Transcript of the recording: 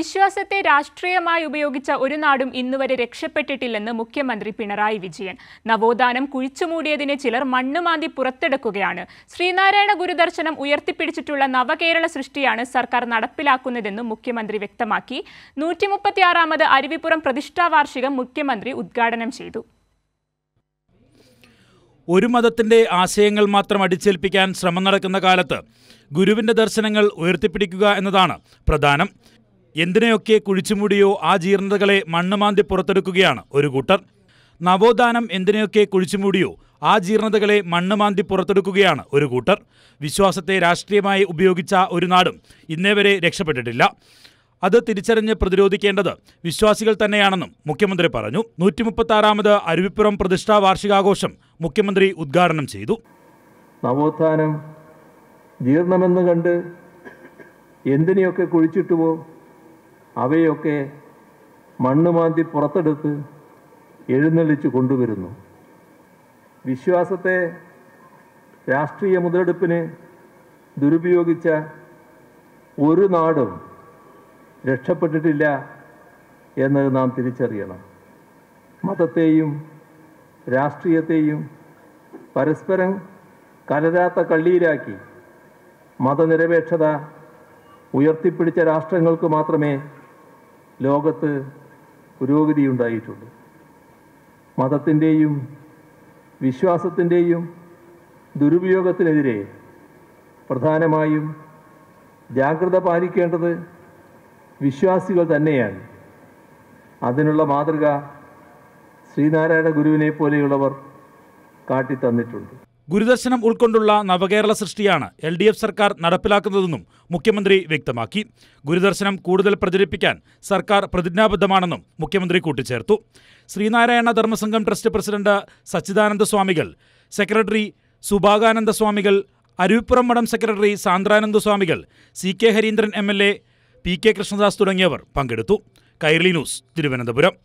വിശ്വാസത്തെ രാഷ്ട്രീയമായി ഉപയോഗിച്ച ഒരു നാടും ഇന്നുവരെ രക്ഷപ്പെട്ടിട്ടില്ലെന്ന് മുഖ്യമന്ത്രി പിണറായി വിജയൻ നവോത്ഥാനം കുഴിച്ചുമൂടിയതിനെ ചിലർ മണ്ണുമാന്തി പുറത്തെടുക്കുകയാണ് ശ്രീനാരായണ ഗുരുദർശനം ഉയർത്തിപ്പിടിച്ചിട്ടുള്ള നവകേരള സൃഷ്ടിയാണ് സർക്കാർ നടപ്പിലാക്കുന്നതെന്നും മുഖ്യമന്ത്രി വ്യക്തമാക്കി നൂറ്റി മുപ്പത്തിയാറാമത് അരുവിപ്പുറം പ്രതിഷ്ഠാവാർഷികം മുഖ്യമന്ത്രി ഉദ്ഘാടനം ചെയ്തു ഒരു മതത്തിൻ്റെ ആശയങ്ങൾ മാത്രം അടിച്ചേൽപ്പിക്കാൻ ശ്രമം നടക്കുന്ന കാലത്ത് ഗുരുവിൻ്റെ ദർശനങ്ങൾ ഉയർത്തിപ്പിടിക്കുക എന്നതാണ് പ്രധാനം എന്തിനെയൊക്കെ കുഴിച്ചുമൂടിയോ ആ ജീർണതകളെ മണ്ണുമാന്തി പുറത്തെടുക്കുകയാണ് ഒരു കൂട്ടർ നവോത്ഥാനം എന്തിനെയൊക്കെ കുഴിച്ചുമൂടിയോ ആ ജീർണതകളെ മണ്ണുമാന്തി പുറത്തെടുക്കുകയാണ് ഒരു കൂട്ടർ വിശ്വാസത്തെ രാഷ്ട്രീയമായി ഉപയോഗിച്ച ഒരു നാടും ഇന്നേവരെ രക്ഷപ്പെട്ടിട്ടില്ല അത് തിരിച്ചറിഞ്ഞ് പ്രതിരോധിക്കേണ്ടത് വിശ്വാസികൾ തന്നെയാണെന്നും മുഖ്യമന്ത്രി പറഞ്ഞു നൂറ്റി മുപ്പത്താറാമത് അരുവിപ്പുറം പ്രതിഷ്ഠാ വാർഷികാഘോഷം മുഖ്യമന്ത്രി ഉദ്ഘാടനം ചെയ്തു നവോത്ഥാനം ജീർണമെന്ന് കണ്ട് എന്തിനെയൊക്കെ കുഴിച്ചിട്ടുവോ അവയൊക്കെ മണ്ണ് മാന്തി പുറത്തെടുത്ത് എഴുന്നള്ളിച്ച് കൊണ്ടുവരുന്നു വിശ്വാസത്തെ രാഷ്ട്രീയ മുതലെടുപ്പിന് ദുരുപയോഗിച്ച ഒരു നാടും രക്ഷപ്പെട്ടിട്ടില്ല എന്നത് നാം തിരിച്ചറിയണം മതത്തെയും രാഷ്ട്രീയത്തെയും പരസ്പരം കലരാത്ത കള്ളിയിലാക്കി മതനിരപേക്ഷത ഉയർത്തിപ്പിടിച്ച രാഷ്ട്രങ്ങൾക്ക് മാത്രമേ ലോകത്ത് പുരോഗതി ഉണ്ടായിട്ടുണ്ട് മതത്തിൻ്റെയും വിശ്വാസത്തിൻ്റെയും ദുരുപയോഗത്തിനെതിരെ പ്രധാനമായും ജാഗ്രത പാലിക്കേണ്ടത് വിശ്വാസികൾ തന്നെയാണ് അതിനുള്ള മാതൃക ശ്രീനാരായണ ഗുരുവിനെ പോലെയുള്ളവർ കാട്ടിത്തന്നിട്ടുണ്ട് ഗുരുദർശനം ഉൾക്കൊണ്ടുള്ള നവകേരള സൃഷ്ടിയാണ് എൽ ഡി എഫ് സർക്കാർ നടപ്പിലാക്കുന്നതെന്നും മുഖ്യമന്ത്രി വ്യക്തമാക്കി ഗുരുദർശനം കൂടുതൽ പ്രചരിപ്പിക്കാൻ സർക്കാർ പ്രതിജ്ഞാബദ്ധമാണെന്നും മുഖ്യമന്ത്രി കൂട്ടിച്ചേർത്തു Sreenarayana Dharmasangham trust president Sachidananda Swamikal secretary Subhagananda Swamikal Aruvippuram മഠം secretary Sandrananda Swamikal C K Hareendran M L A P K Krishnadas തുടങ്ങിയവർ പങ്കെടുത്തു കൈരളി ന്യൂസ് തിരുവനന്തപുരം